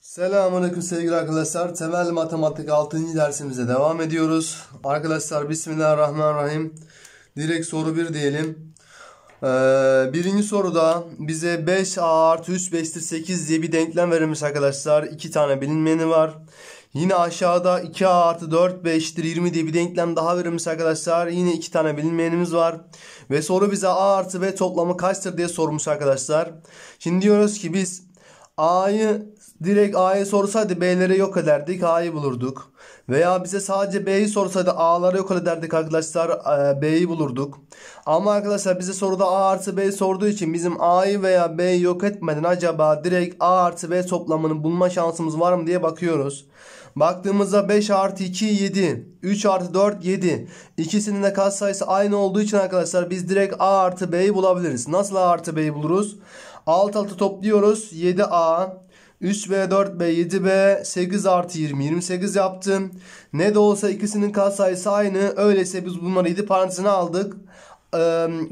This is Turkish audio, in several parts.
Selamünaleyküm sevgili arkadaşlar. Temel matematik 6. dersimize devam ediyoruz. Arkadaşlar Bismillahirrahmanirrahim. Direkt soru 1 diyelim. Ee, birinci soruda bize 5a artı 3 5'tir 8 diye bir denklem verilmiş arkadaşlar. 2 tane bilinmeyeni var. Yine aşağıda 2a artı 4 5'tir 20 diye bir denklem daha verilmiş arkadaşlar. Yine 2 tane bilinmeyenimiz var. Ve soru bize a artı b toplamı kaçtır diye sormuş arkadaşlar. Şimdi diyoruz ki biz a'yı Direkt A'yı sorsaydı B'lere yok ederdik A'yı bulurduk. Veya bize sadece B'yi sorsaydı A'ları yok ederdik arkadaşlar e, B'yi bulurduk. Ama arkadaşlar bize soruda A artı B sorduğu için bizim A'yı veya B'yi yok etmeden acaba direkt A artı B toplamını bulma şansımız var mı diye bakıyoruz. Baktığımızda 5 artı 2 7. 3 artı 4 7. İkisinin de sayısı aynı olduğu için arkadaşlar biz direkt A artı B'yi bulabiliriz. Nasıl A artı B'yi buluruz? Alt 6 topluyoruz. 7A 3B, 4B, 7B, 8 artı 20, 28 yaptım. Ne de olsa ikisinin katsayısı aynı. Öyleyse biz bunları 7 parantezine aldık. Ee,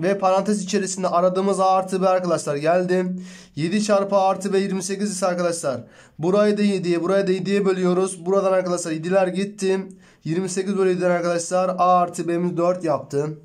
ve parantez içerisinde aradığımız A artı B arkadaşlar geldi. 7 çarpı artı B 28 ise arkadaşlar. Burayı da 7'ye, burayı da 7'ye bölüyoruz. Buradan arkadaşlar 7'ler gitti. 28 bölü 7'den arkadaşlar A artı B'miz 4 yaptı.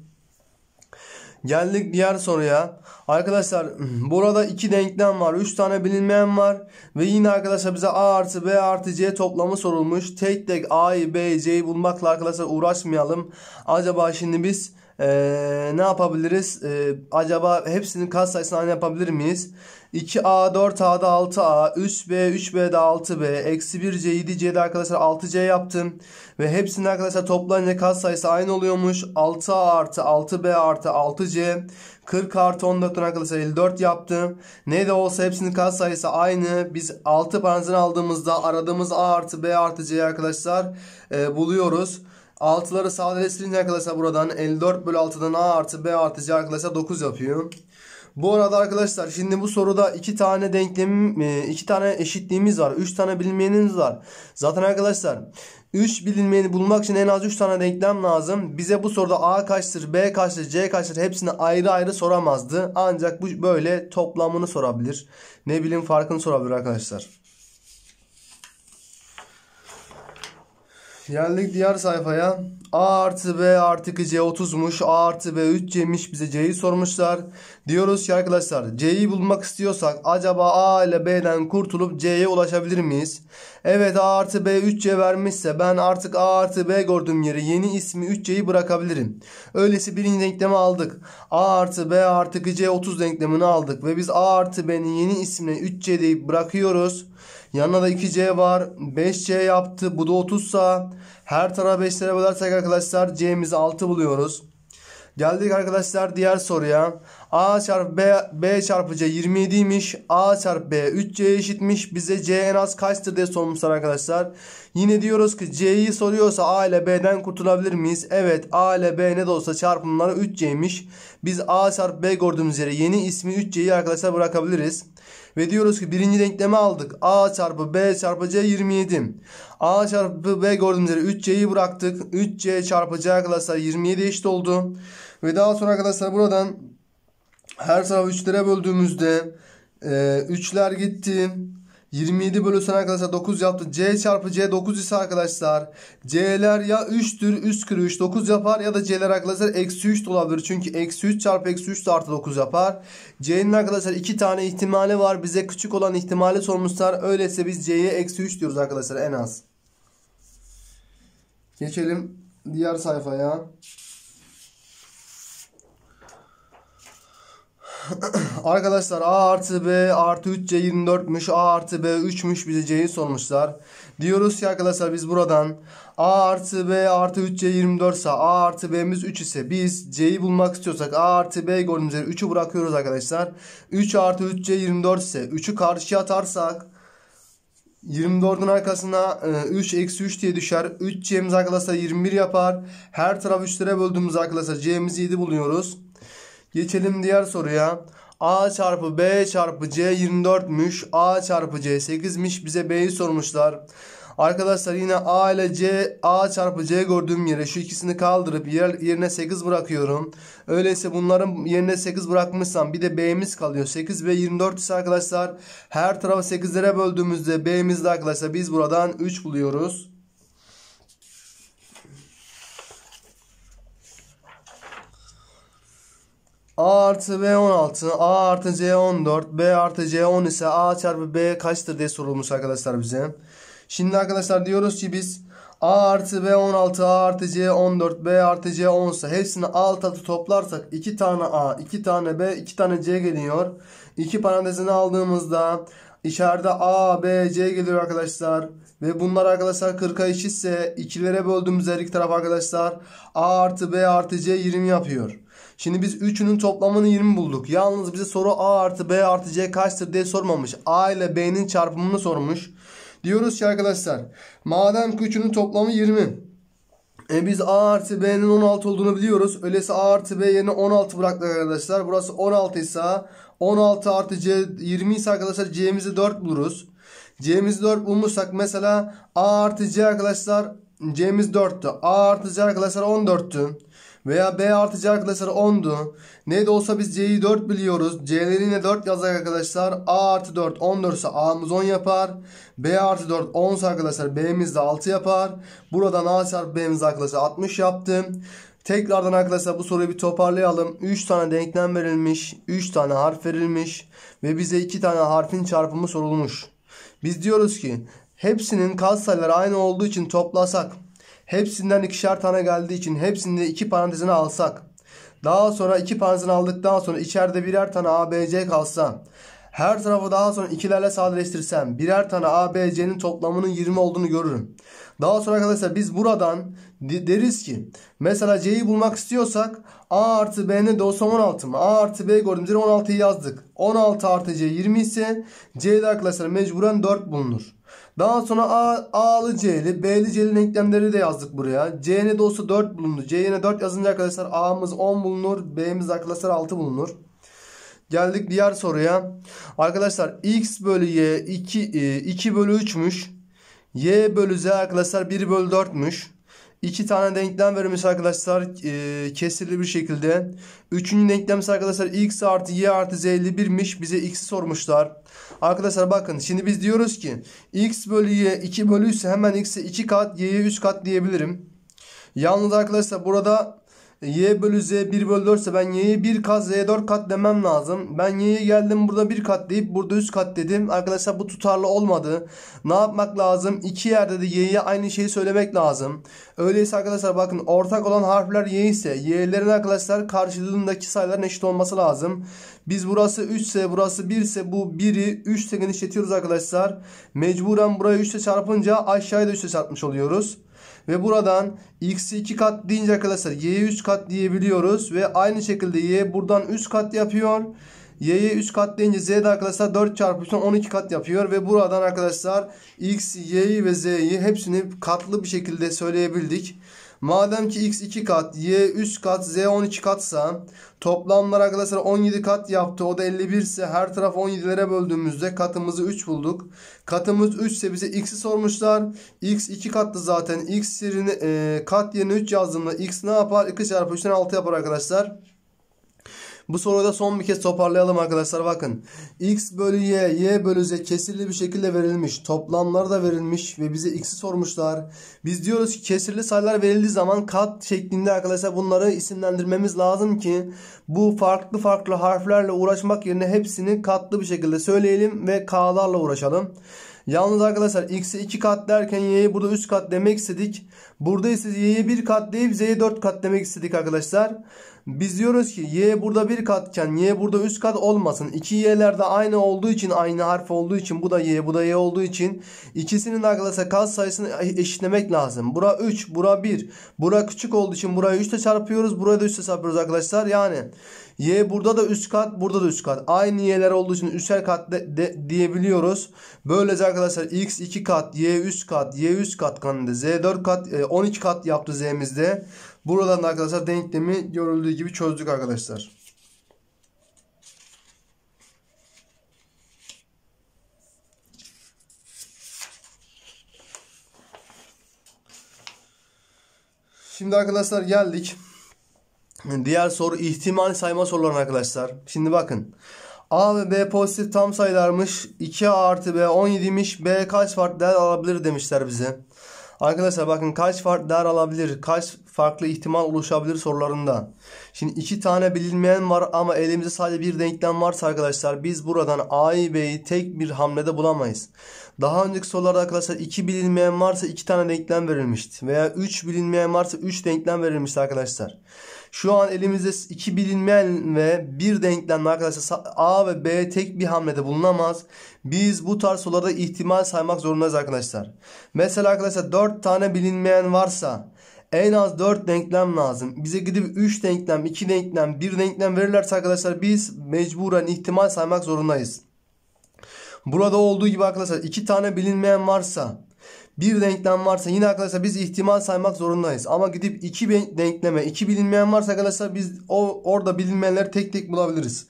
Geldik diğer soruya. Arkadaşlar burada iki denklem var. 3 tane bilinmeyen var. Ve yine arkadaşlar bize A artı B artı C toplamı sorulmuş. Tek tek A'yı B'yi C'yi bulmakla arkadaşlar uğraşmayalım. Acaba şimdi biz ee, ne yapabiliriz? Ee, acaba hepsinin kat sayısını aynı yapabilir miyiz? 2A, 4 a 6A, 3B, 3 b 6B, eksi 1C, 7C'de arkadaşlar 6C yaptım. Ve hepsinin arkadaşlar toplayınca kat sayısı aynı oluyormuş. 6A artı 6B artı 6C. 40 artı 14 arkadaşlar 54 yaptım. Ne de olsa hepsinin kat sayısı aynı. Biz 6 parantezini aldığımızda aradığımız A artı B artı C arkadaşlar e, buluyoruz. 6'ları sağda silince arkadaşlar buradan 54 bölü 6'dan A artı B artı C arkadaşlar 9 yapıyor. Bu arada arkadaşlar şimdi bu soruda iki tane denklem, e, iki tane eşitliğimiz var. Üç tane bilinmeyenimiz var. Zaten arkadaşlar 3 bilinmeyeni bulmak için en az 3 tane denklem lazım. Bize bu soruda A kaçtır, B kaçtır, C kaçtır hepsini ayrı ayrı soramazdı. Ancak bu böyle toplamını sorabilir. Ne bileyim farkını sorabilir arkadaşlar. Geldik diğer sayfaya. A artı B artı C 30'muş. A artı B 3C'miş. Bize C'yi sormuşlar. Diyoruz ki arkadaşlar C'yi bulmak istiyorsak acaba A ile B'den kurtulup C'ye ulaşabilir miyiz? Evet A artı B 3C vermişse ben artık A artı B gördüğüm yeri yeni ismi 3C'yi bırakabilirim. Öyleyse birinci denklemi aldık. A artı B artı C 30 denklemini aldık ve biz A artı B'nin yeni ismine 3C deyip bırakıyoruz. Yanına da 2C var. 5C yaptı. Bu da 30 Her tarafa 5 lira bölersek arkadaşlar C'mizi 6 buluyoruz. Geldik arkadaşlar diğer soruya. A çarpı B, B çarpı C 27'ymiş. A çarpı B 3C eşitmiş. Bize C en az kaçtır diye sormuşlar arkadaşlar. Yine diyoruz ki C'yi soruyorsa A ile B'den kurtulabilir miyiz? Evet A ile B ne de olsa çarpımları 3C'ymiş. Biz A çarpı B gördüğümüz yere yeni ismi 3C'yi arkadaşlar bırakabiliriz. Ve diyoruz ki birinci denklemi aldık. A çarpı B çarpı C 27. A çarpı B gördüğümüz üzere 3C'yi bıraktık. 3C çarpı C arkadaşlar 27 eşit oldu. Ve daha sonra arkadaşlar buradan her tarafı 3'lere böldüğümüzde 3'ler e, gitti. 27 bölüsen arkadaşlar 9 yaptı. C çarpı C 9 ise arkadaşlar C'ler ya 3'tür üst kırı 3 9 yapar ya da C'ler arkadaşlar eksi 3 olabilir. Çünkü eksi 3 çarpı eksi 3 artı 9 yapar. C'nin arkadaşlar 2 tane ihtimali var. Bize küçük olan ihtimali sormuşlar. Öyleyse biz C'ye eksi 3 diyoruz arkadaşlar en az. Geçelim diğer sayfaya. Arkadaşlar A artı B artı 3C 24'müş. A artı B 3'müş bize C'yi sormuşlar. Diyoruz ki arkadaşlar biz buradan A artı B artı 3C 24 ise A artı B'miz 3 ise biz C'yi bulmak istiyorsak A artı B gördüğünüz üzere 3'ü bırakıyoruz arkadaşlar. 3 artı 3C 24 ise 3'ü karşıya atarsak 24'ün arkasına 3 e, eksi 3 diye düşer. 3 C'miz arkadaşlar 21 yapar. Her tarafı 3'lere böldüğümüz arkadaşlar C'mizi 7 buluyoruz. Geçelim diğer soruya. A çarpı B çarpı C 24'müş. A çarpı C 8'miş. Bize B'yi sormuşlar. Arkadaşlar yine A ile C, A çarpı C gördüğüm yere şu ikisini kaldırıp yer, yerine 8 bırakıyorum. Öyleyse bunların yerine 8 bırakmışsam bir de B'miz kalıyor. 8 ve 24 ise arkadaşlar her tarafı 8'lere böldüğümüzde B'mizde arkadaşlar biz buradan 3 buluyoruz. A artı B 16, A artı C 14, B artı C 10 ise A çarpı B kaçtır diye sorulmuş arkadaşlar bize. Şimdi arkadaşlar diyoruz ki biz A artı B 16, A artı C 14, B artı C 10 ise hepsini alt altı toplarsak 2 tane A, 2 tane B, 2 tane C geliyor. 2 parantezini aldığımızda içeride A, B, C geliyor arkadaşlar. Ve bunlar arkadaşlar 40'a eşitse ikilere böldüğümüz her iki taraf arkadaşlar A artı B artı C 20 yapıyor. Şimdi biz 3'ünün toplamını 20 bulduk. Yalnız bize soru A artı B artı C kaçtır diye sormamış. A ile B'nin çarpımını sormuş. Diyoruz ki arkadaşlar madem ki 3'ünün toplamı 20. E biz A artı B'nin 16 olduğunu biliyoruz. Öyleyse A artı B yerine 16 bıraktık arkadaşlar. Burası 16 ise 16 artı C 20 ise arkadaşlar C'mizi 4 buluruz. C'mizi 4 bulmuşsak mesela A artı C arkadaşlar C'miz 4'tü. A artı C arkadaşlar 14'tü. Veya B artacağı arkadaşlar 10'du. Ne de olsa biz C'yi 4 biliyoruz. C'leri yine 4 yazacak arkadaşlar. A artı 4 14 ise A'mız 10 yapar. B artı 4 10 ise arkadaşlar B'miz de 6 yapar. Buradan A çarpı B'miz arkadaşlar 60 yaptım. Tekrardan arkadaşlar bu soruyu bir toparlayalım. 3 tane denklem verilmiş. 3 tane harf verilmiş. Ve bize 2 tane harfin çarpımı sorulmuş. Biz diyoruz ki hepsinin katsayıları aynı olduğu için toplasak hepsinden ikişer tane geldiği için hepsini iki parantezine alsak. Daha sonra iki parantezine aldıktan sonra içeride birer tane ABC kalsa. Her tarafı daha sonra ikilerle sadeleştirsem birer tane ABC'nin toplamının 20 olduğunu görürüm. Daha sonra arkadaşlar biz buradan deriz ki mesela C'yi bulmak istiyorsak A artı B'nin de olsa 16 mı? A artı B gördüğümüz yere 16'yı yazdık. 16 artı C 20 ise C'de arkadaşlar mecburen 4 bulunur. Daha sonra A, A'lı C'li, B'li C'li denklemleri de yazdık buraya. C'nin dosu olsa 4 bulundu. C'ye 4 yazınca arkadaşlar A'mız 10 bulunur. B'miz arkadaşlar 6 bulunur. Geldik diğer soruya. Arkadaşlar X bölü Y 2, 2 e, bölü 3'müş. Y bölü Z arkadaşlar 1 bölü 4'müş. İki tane denklem verilmiş arkadaşlar e, kesirli bir şekilde. Üçüncü denklem ise arkadaşlar x artı y artı z 51'miş. Bize x'i sormuşlar. Arkadaşlar bakın şimdi biz diyoruz ki x bölü y 2 bölü ise hemen x'e 2 kat y'ye 3 kat diyebilirim. Yalnız arkadaşlar burada Y bölü Z 1 bölü 4 ise ben Y'yi 1 kat Z'ye 4 kat demem lazım. Ben Y'ye geldim burada 1 kat deyip burada 3 kat dedim. Arkadaşlar bu tutarlı olmadı. Ne yapmak lazım? İki yerde de Y'ye aynı şeyi söylemek lazım. Öyleyse arkadaşlar bakın ortak olan harfler Y ise Y'lerin arkadaşlar karşılığındaki sayıların eşit olması lazım. Biz burası 3 ise burası 1 ise bu 1'i 3 ile genişletiyoruz arkadaşlar. Mecburen burayı 3 ile çarpınca aşağıya da 3 ile çarpmış oluyoruz. Ve buradan x'i 2 kat deyince arkadaşlar y'ye 3 kat diyebiliyoruz. Ve aynı şekilde y buradan 3 kat yapıyor. Y'ye 3 kat deyince Z de arkadaşlar 4 çarpı 3'ten 12 kat yapıyor. Ve buradan arkadaşlar X, Y'yi ve Z'yi hepsini katlı bir şekilde söyleyebildik. Madem ki x 2 kat, y 3 kat, z 12 katsa toplamlar arkadaşlar 17 kat yaptı. O da 51 ise her taraf 17'lere böldüğümüzde katımızı 3 bulduk. Katımız 3 ise bize x'i sormuşlar. x 2 kattı zaten. x yerine, e, kat yerine 3 yazdığımda x ne yapar? 2 çarpı 3'ten 6 yapar arkadaşlar. Bu soruda son bir kez toparlayalım arkadaşlar bakın. X bölü Y, Y bölü Z kesirli bir şekilde verilmiş. toplamlar da verilmiş ve bize X'i sormuşlar. Biz diyoruz ki kesirli sayılar verildiği zaman kat şeklinde arkadaşlar bunları isimlendirmemiz lazım ki bu farklı farklı harflerle uğraşmak yerine hepsini katlı bir şekilde söyleyelim ve K'larla uğraşalım. Yalnız arkadaşlar x'i 2 kat derken y'ye burada 3 kat demek istedik. Burada ise y'ye 1 kat deyip z'ye 4 kat demek istedik arkadaşlar. Biz diyoruz ki y burada bir katken y burada üst kat olmasın. İki y'ler de aynı olduğu için aynı harf olduğu için bu da y bu da y olduğu için ikisinin arkadaşlar kat sayısını e, eşitlemek lazım. Bura 3 bura 1 bura küçük olduğu için burayı 3 çarpıyoruz. Burayı da 3 çarpıyoruz arkadaşlar. Yani y burada da üst kat burada da üst kat. Aynı y'ler olduğu için üstel kat de, de, diyebiliyoruz. Böylece arkadaşlar x 2 kat y üst kat y üst kat kanında z 4 kat 12 e, kat yaptı z'mizde. Buradan da arkadaşlar denklemi görüldüğü gibi çözdük arkadaşlar. Şimdi arkadaşlar geldik. Diğer soru ihtimal sayma soruları arkadaşlar. Şimdi bakın. A ve B pozitif tam sayılarmış. 2A artı B 17'miş. B kaç farklı değer alabilir demişler bize. Arkadaşlar bakın kaç farklı değer alabilir, kaç farklı ihtimal oluşabilir sorularında. Şimdi iki tane bilinmeyen var ama elimizde sadece bir denklem varsa arkadaşlar biz buradan A'yı B'yi tek bir hamlede bulamayız. Daha önceki sorularda arkadaşlar iki bilinmeyen varsa iki tane denklem verilmişti. Veya üç bilinmeyen varsa üç denklem verilmişti arkadaşlar. Şu an elimizde iki bilinmeyen ve bir denklemle arkadaşlar A ve B tek bir hamlede bulunamaz. Biz bu tarz sorularda ihtimal saymak zorundayız arkadaşlar. Mesela arkadaşlar 4 tane bilinmeyen varsa en az 4 denklem lazım. Bize gidip 3 denklem, 2 denklem, 1 denklem verirlerse arkadaşlar biz mecburen ihtimal saymak zorundayız. Burada olduğu gibi arkadaşlar 2 tane bilinmeyen varsa bir denklem varsa yine arkadaşlar biz ihtimal saymak zorundayız. Ama gidip iki denkleme iki bilinmeyen varsa arkadaşlar biz o, orada bilinmeyenleri tek tek bulabiliriz.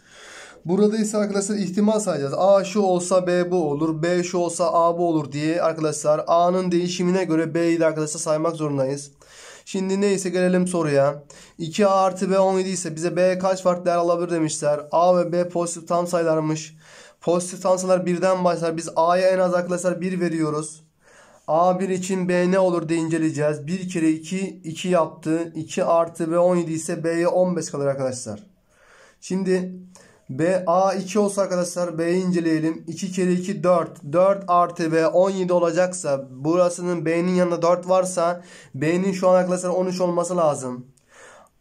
Burada ise arkadaşlar ihtimal sayacağız. A şu olsa B bu olur. B şu olsa A bu olur diye arkadaşlar A'nın değişimine göre B'yi de arkadaşlar saymak zorundayız. Şimdi neyse gelelim soruya. 2A artı B 17 ise bize B kaç farklı değer alabilir demişler. A ve B pozitif tam sayılarmış. Pozitif tam sayılar birden başlar. Biz A'ya en az arkadaşlar 1 veriyoruz. A1 için B ne olur diye inceleyeceğiz. 1 kere 2, 2 yaptı. 2 artı B17 ise B'ye 15 kalır arkadaşlar. Şimdi B A2 olsa arkadaşlar B'yi inceleyelim. 2 kere 2 4. 4 artı B 17 olacaksa burasının B'nin yanında 4 varsa B'nin şu an arkadaşlar 13 olması lazım.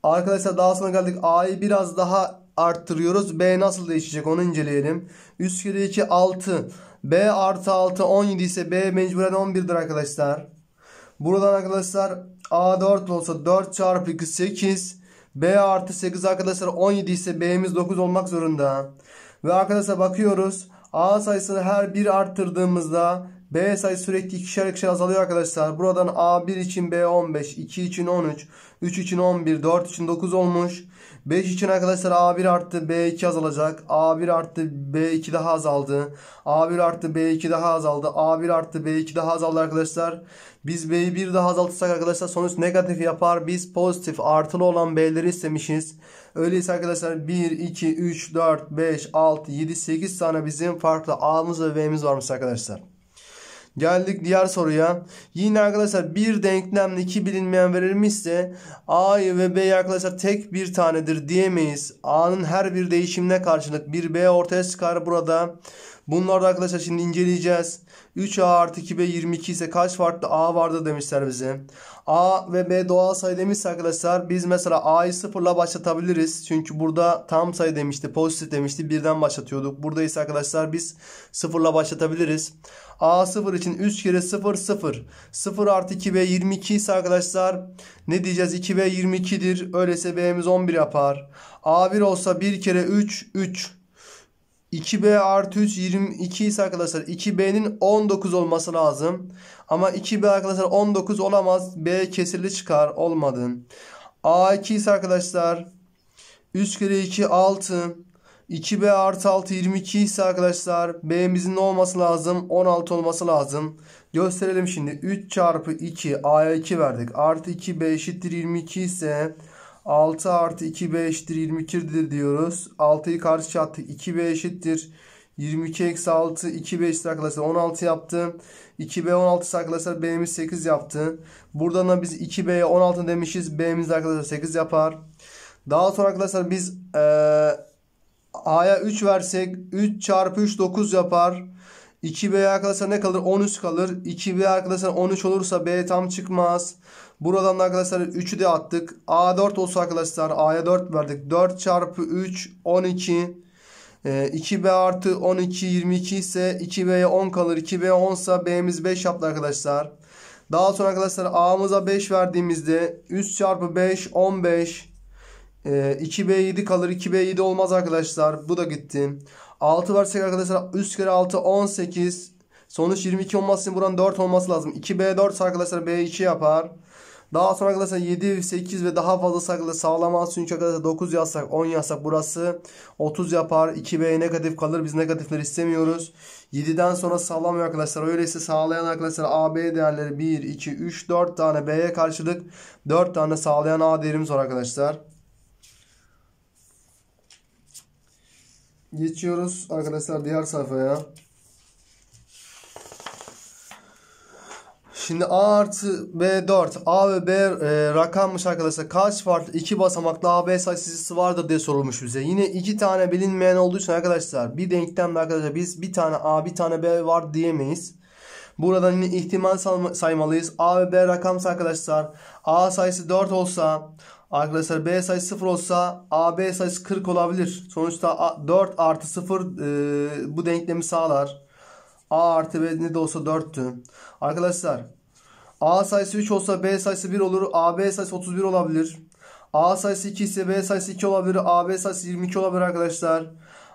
Arkadaşlar daha sonra geldik A'yı biraz daha arttırıyoruz. B nasıl değişecek onu inceleyelim. 3 kere 2 6. B artı 6 17 ise B mecburen 11'dir arkadaşlar. Buradan arkadaşlar A 4 olsa 4 çarpı 2 8. B artı 8 arkadaşlar 17 ise B'miz 9 olmak zorunda. Ve arkadaşlar bakıyoruz. A sayısı her bir arttırdığımızda B sayısı sürekli ikişer ikişer azalıyor arkadaşlar. Buradan A1 için B 15, 2 için 13, 3 için 11, 4 için 9 olmuş. 5 için arkadaşlar A1 arttı B2 azalacak. A1 arttı B2 daha azaldı. A1 arttı B2 daha azaldı. A1 arttı B2 daha azaldı arkadaşlar. Biz B'yi 1 daha azaltırsak arkadaşlar sonuç negatif yapar. Biz pozitif artılı olan B'leri istemişiz. Öyleyse arkadaşlar 1, 2, 3, 4, 5, 6, 7, 8 tane bizim farklı A'mız ve B'miz varmış arkadaşlar. Geldik diğer soruya. Yine arkadaşlar bir denklemde iki bilinmeyen verilmişse a ve b arkadaşlar tek bir tanedir diyemeyiz. A'nın her bir değişimine karşılık bir B ortaya çıkar. Burada Bunları arkadaşlar şimdi inceleyeceğiz. 3A artı 2B 22 ise kaç farklı A vardı demişler bize. A ve B doğal sayı demişse arkadaşlar biz mesela A'yı sıfırla başlatabiliriz. Çünkü burada tam sayı demişti pozitif demişti birden başlatıyorduk. Burada ise arkadaşlar biz sıfırla başlatabiliriz. A sıfır için 3 kere sıfır sıfır. Sıfır artı 2B 22 ise arkadaşlar ne diyeceğiz 2B 22'dir. Öyleyse B'miz 11 yapar. A1 olsa 1 kere 3 3. 2b artı 3 22 ise arkadaşlar 2b'nin 19 olması lazım. Ama 2b arkadaşlar 19 olamaz. b kesirli çıkar. Olmadı. a2 ise arkadaşlar 3 kere 2 6. 2b artı 6 22 ise arkadaşlar b'mizin ne olması lazım? 16 olması lazım. Gösterelim şimdi. 3 çarpı 2 a'ya 2 verdik. Artı 2b eşittir 22 ise 6 artı 2b eşittir 22'dir diyoruz. 6'yı karşı çattık. 2b eşittir. 22 eksi 6 2 5 arkadaşlar 16 yaptı. 2B 16 arkadaşlar B'miz 8 yaptı. Buradan da biz 2B'ye 16 demişiz. B'miz de arkadaşlar 8 yapar. Daha sonra arkadaşlar biz e, A'ya 3 versek 3 çarpı 3 9 yapar. 2B arkadaşlar ne kalır? 13 kalır. 2B arkadaşlar 13 olursa B tam çıkmaz. Buradan da arkadaşlar 3'ü de attık. A4 olsa arkadaşlar A'ya 4 verdik. 4 çarpı 3 12. E, 2B artı 12 22 ise 2B'ye 10 kalır. 2B 10 ise B'miz 5 yaptı arkadaşlar. Daha sonra arkadaşlar A'mıza 5 verdiğimizde 3 çarpı 5 15. E, 2B 7 kalır. 2B 7 olmaz arkadaşlar. Bu da gitti. 6 versek arkadaşlar 3 kere 6 18. Sonuç 22 olması için buranın 4 olması lazım. 2B 4 arkadaşlar B2 yapar. Daha sonra arkadaşlar 7, 8 ve daha fazla arkadaşlar sağlamaz. Çünkü arkadaşlar 9 yazsak 10 yazsak burası 30 yapar. 2B negatif kalır. Biz negatifleri istemiyoruz. 7'den sonra sağlamıyor arkadaşlar. Öyleyse sağlayan arkadaşlar AB değerleri 1, 2, 3, 4 tane B'ye karşılık 4 tane sağlayan A değerimiz var arkadaşlar. Geçiyoruz arkadaşlar diğer sayfaya. Şimdi A artı B 4. A ve B e, rakammış arkadaşlar. Kaç farklı iki basamaklı AB sayısı vardır diye sorulmuş bize. Yine iki tane bilinmeyen olduğu için arkadaşlar bir denklemde arkadaşlar biz bir tane A bir tane B var diyemeyiz. Buradan yine ihtimal saymalıyız. A ve B rakamsa arkadaşlar A sayısı 4 olsa arkadaşlar B sayısı 0 olsa AB sayısı 40 olabilir. Sonuçta A, 4 artı 0 e, bu denklemi sağlar. A artı B ne de olsa 4'tü. Arkadaşlar A sayısı 3 olsa B sayısı 1 olur. AB sayısı 31 olabilir. A sayısı 2 ise B sayısı 2 olabilir. AB sayısı 22 olabilir arkadaşlar.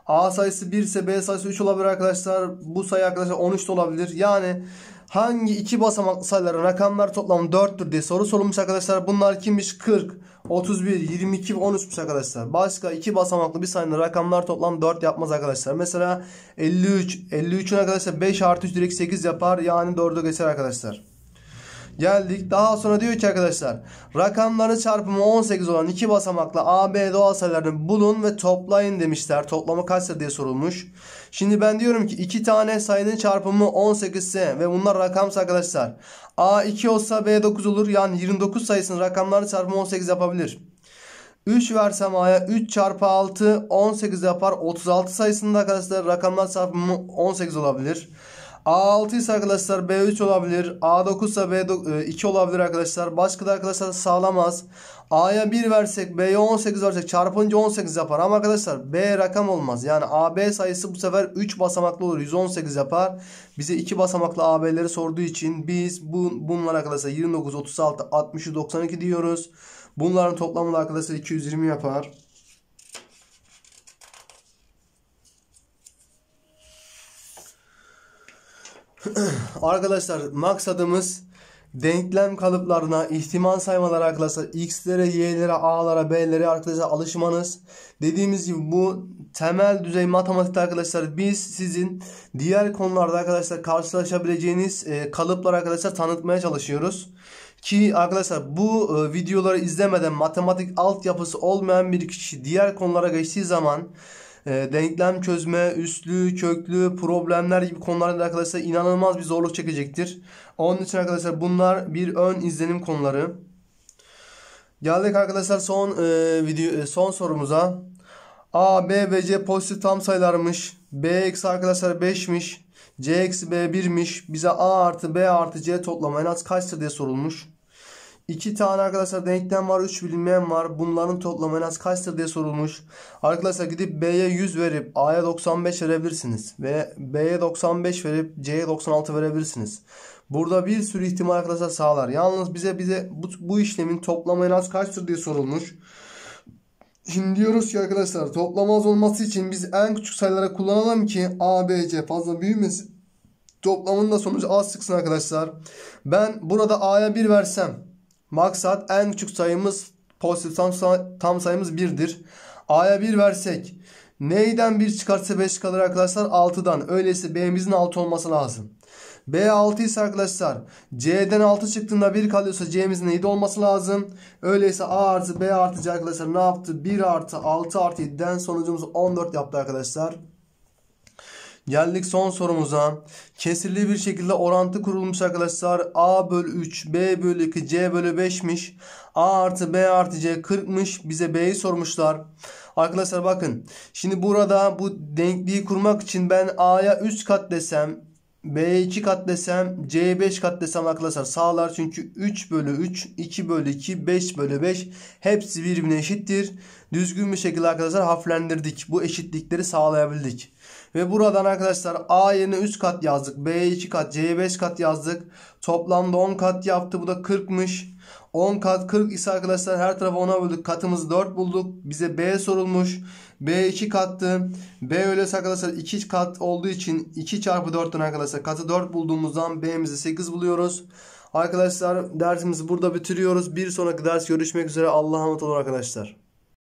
A sayısı 1 ise B sayısı 3 olabilir arkadaşlar. Bu sayı arkadaşlar 13 de olabilir. Yani hangi iki basamaklı sayıların rakamlar toplamı 4'tür diye soru sorulmuş arkadaşlar. Bunlar kimmiş? 40, 31, 22 ve 13 arkadaşlar. Başka iki basamaklı bir sayının rakamlar toplam 4 yapmaz arkadaşlar. Mesela 53, 53'ün arkadaşlar 5 artı 3 direkt 8 yapar. Yani 4'ü geçer arkadaşlar. Geldik. Daha sonra diyor ki arkadaşlar rakamları çarpımı 18 olan iki basamaklı AB doğal sayılarını bulun ve toplayın demişler. Toplamı kaçtır diye sorulmuş. Şimdi ben diyorum ki iki tane sayının çarpımı 18 ise ve bunlar rakamsa arkadaşlar A2 olsa B9 olur. Yani 29 sayısının rakamları çarpımı 18 yapabilir. 3 versem A'ya 3 çarpı 6 18 yapar. 36 sayısında arkadaşlar rakamlar çarpımı 18 olabilir. A6 ise arkadaşlar B3 olabilir. A9 ise B2 olabilir arkadaşlar. Başka da arkadaşlar sağlamaz. A'ya 1 versek B'ye 18 versek çarpınca 18 yapar. Ama arkadaşlar B rakam olmaz. Yani AB sayısı bu sefer 3 basamaklı olur. 118 yapar. Bize 2 basamaklı AB'leri sorduğu için biz bu, bunlar arkadaşlar 29, 36, 63, 92 diyoruz. Bunların toplamı da arkadaşlar 220 yapar. arkadaşlar maksadımız denklem kalıplarına ihtimal saymaları arkadaşlar x'lere, y'lere, a'lara, b'lere arkadaşlar alışmanız. Dediğimiz gibi bu temel düzey matematikte arkadaşlar biz sizin diğer konularda arkadaşlar karşılaşabileceğiniz e, kalıplar arkadaşlar tanıtmaya çalışıyoruz. Ki arkadaşlar bu e, videoları izlemeden matematik altyapısı olmayan bir kişi diğer konulara geçtiği zaman e, denklem çözme, üslü, köklü, problemler gibi konularda arkadaşlar inanılmaz bir zorluk çekecektir. Onun için arkadaşlar bunlar bir ön izlenim konuları. Geldik arkadaşlar son e, video e, son sorumuza. A, B ve C pozitif tam sayılarmış. B eksi arkadaşlar 5'miş. C eksi B 1'miş. Bize A artı B artı C toplamı en az kaçtır diye sorulmuş. İki tane arkadaşlar denklem var. üç bilinmeyen var. Bunların toplamı en az kaçtır diye sorulmuş. Arkadaşlar gidip B'ye 100 verip A'ya 95 verebilirsiniz. Ve B'ye 95 verip C'ye 96 verebilirsiniz. Burada bir sürü ihtimal arkadaşlar sağlar. Yalnız bize bize bu, bu işlemin toplamı en az kaçtır diye sorulmuş. Şimdi diyoruz ki arkadaşlar toplam az olması için biz en küçük sayılara kullanalım ki A, B, C fazla büyümesin. Toplamın da sonucu az çıksın arkadaşlar. Ben burada A'ya 1 versem Maksat en küçük sayımız pozitif tam, tam sayımız 1'dir. A'ya 1 versek neyden 1 çıkarsa 5 kalır arkadaşlar 6'dan. Öyleyse B'mizin 6 olması lazım. B 6 ise arkadaşlar C'den 6 çıktığında 1 kalıyorsa C'mizin 7 olması lazım. Öyleyse A artı B artı C arkadaşlar ne yaptı? 1 artı 6 artı 7'den sonucumuz 14 yaptı arkadaşlar. Geldik son sorumuza. Kesirli bir şekilde orantı kurulmuş arkadaşlar. A bölü 3, B bölü 2, C bölü 5'miş. A artı B artı C 40'mış. Bize B'yi sormuşlar. Arkadaşlar bakın. Şimdi burada bu denkliği kurmak için ben A'ya 3 kat desem. B'ye 2 kat desem. C'ye 5 kat desem arkadaşlar sağlar. Çünkü 3 bölü 3, 2 bölü 2, 5 bölü 5 hepsi birbirine eşittir. Düzgün bir şekilde arkadaşlar harflendirdik. Bu eşitlikleri sağlayabildik. Ve buradan arkadaşlar A yerine 3 kat yazdık. B 2 kat, C 5 kat yazdık. Toplamda 10 kat yaptı. Bu da 40'mış. 10 kat 40 ise arkadaşlar her tarafı 10'a böldük. Katımızı 4 bulduk. Bize B sorulmuş. B 2 kattı. B öyleyse arkadaşlar 2 kat olduğu için 2 çarpı 4'ten arkadaşlar katı 4 bulduğumuzdan B'mizi 8 buluyoruz. Arkadaşlar dersimizi burada bitiriyoruz. Bir sonraki ders görüşmek üzere. Allah'a emanet olun arkadaşlar.